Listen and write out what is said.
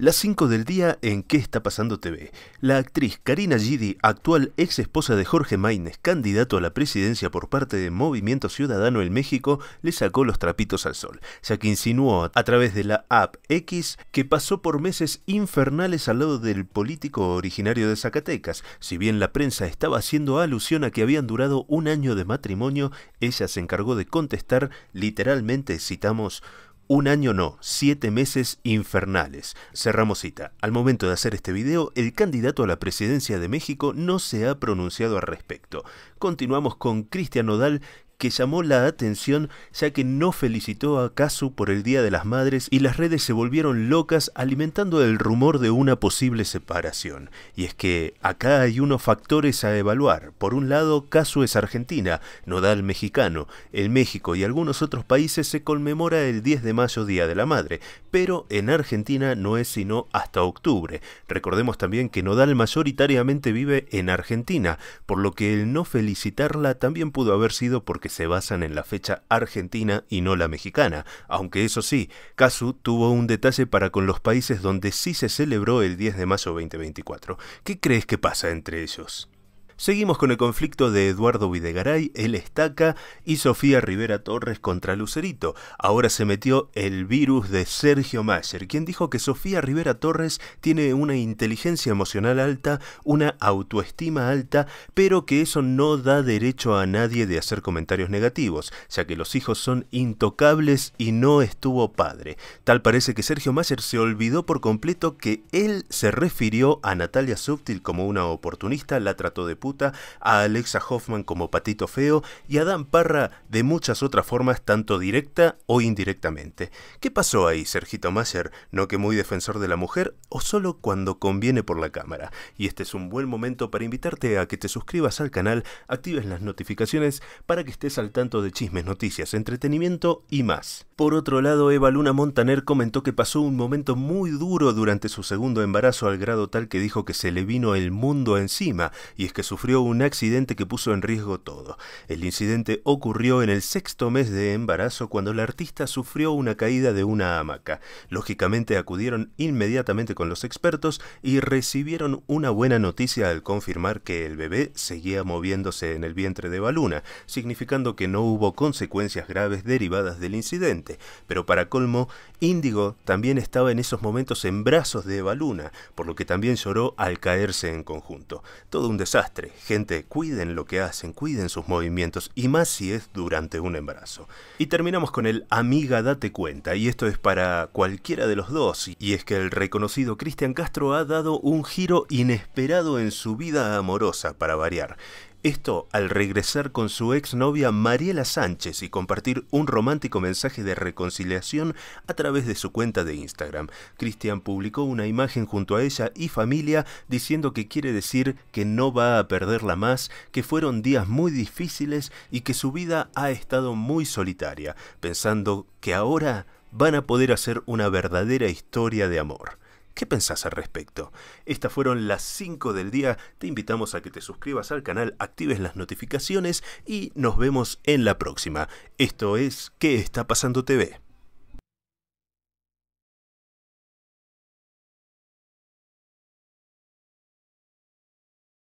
Las 5 del día en ¿Qué está pasando TV? La actriz Karina Gidi, actual ex esposa de Jorge Maynes, candidato a la presidencia por parte de Movimiento Ciudadano en México, le sacó los trapitos al sol, ya que insinuó a través de la app X que pasó por meses infernales al lado del político originario de Zacatecas. Si bien la prensa estaba haciendo alusión a que habían durado un año de matrimonio, ella se encargó de contestar, literalmente citamos, un año no, siete meses infernales. Cerramos cita. Al momento de hacer este video, el candidato a la presidencia de México no se ha pronunciado al respecto. Continuamos con Cristian Nodal, que llamó la atención ya que no felicitó a Casu por el Día de las Madres y las redes se volvieron locas alimentando el rumor de una posible separación. Y es que acá hay unos factores a evaluar. Por un lado, Casu es argentina, nodal mexicano. En México y algunos otros países se conmemora el 10 de mayo Día de la Madre, pero en Argentina no es sino hasta octubre. Recordemos también que nodal mayoritariamente vive en Argentina, por lo que el no felicitarla también pudo haber sido porque se basan en la fecha argentina y no la mexicana, aunque eso sí, Casu tuvo un detalle para con los países donde sí se celebró el 10 de mayo 2024. ¿Qué crees que pasa entre ellos? Seguimos con el conflicto de Eduardo Videgaray, el Estaca y Sofía Rivera Torres contra Lucerito. Ahora se metió el virus de Sergio Mayer, quien dijo que Sofía Rivera Torres tiene una inteligencia emocional alta, una autoestima alta, pero que eso no da derecho a nadie de hacer comentarios negativos, ya que los hijos son intocables y no estuvo padre. Tal parece que Sergio Mayer se olvidó por completo que él se refirió a Natalia Subtil como una oportunista, la trató de puta a Alexa Hoffman como Patito Feo y a Dan Parra de muchas otras formas, tanto directa o indirectamente. ¿Qué pasó ahí, Sergito Maser, ¿No que muy defensor de la mujer o solo cuando conviene por la cámara? Y este es un buen momento para invitarte a que te suscribas al canal, actives las notificaciones para que estés al tanto de chismes, noticias, entretenimiento y más. Por otro lado, Eva Luna Montaner comentó que pasó un momento muy duro durante su segundo embarazo al grado tal que dijo que se le vino el mundo encima, y es que su sufrió un accidente que puso en riesgo todo. El incidente ocurrió en el sexto mes de embarazo cuando la artista sufrió una caída de una hamaca. Lógicamente acudieron inmediatamente con los expertos y recibieron una buena noticia al confirmar que el bebé seguía moviéndose en el vientre de Baluna, significando que no hubo consecuencias graves derivadas del incidente. Pero para colmo, Índigo también estaba en esos momentos en brazos de Baluna, por lo que también lloró al caerse en conjunto. Todo un desastre. Gente, cuiden lo que hacen, cuiden sus movimientos, y más si es durante un embarazo. Y terminamos con el amiga date cuenta, y esto es para cualquiera de los dos, y es que el reconocido Cristian Castro ha dado un giro inesperado en su vida amorosa, para variar. Esto al regresar con su exnovia Mariela Sánchez y compartir un romántico mensaje de reconciliación a través de su cuenta de Instagram. Cristian publicó una imagen junto a ella y familia diciendo que quiere decir que no va a perderla más, que fueron días muy difíciles y que su vida ha estado muy solitaria, pensando que ahora van a poder hacer una verdadera historia de amor. ¿Qué pensás al respecto? Estas fueron las 5 del día, te invitamos a que te suscribas al canal, actives las notificaciones y nos vemos en la próxima. Esto es ¿Qué está pasando TV?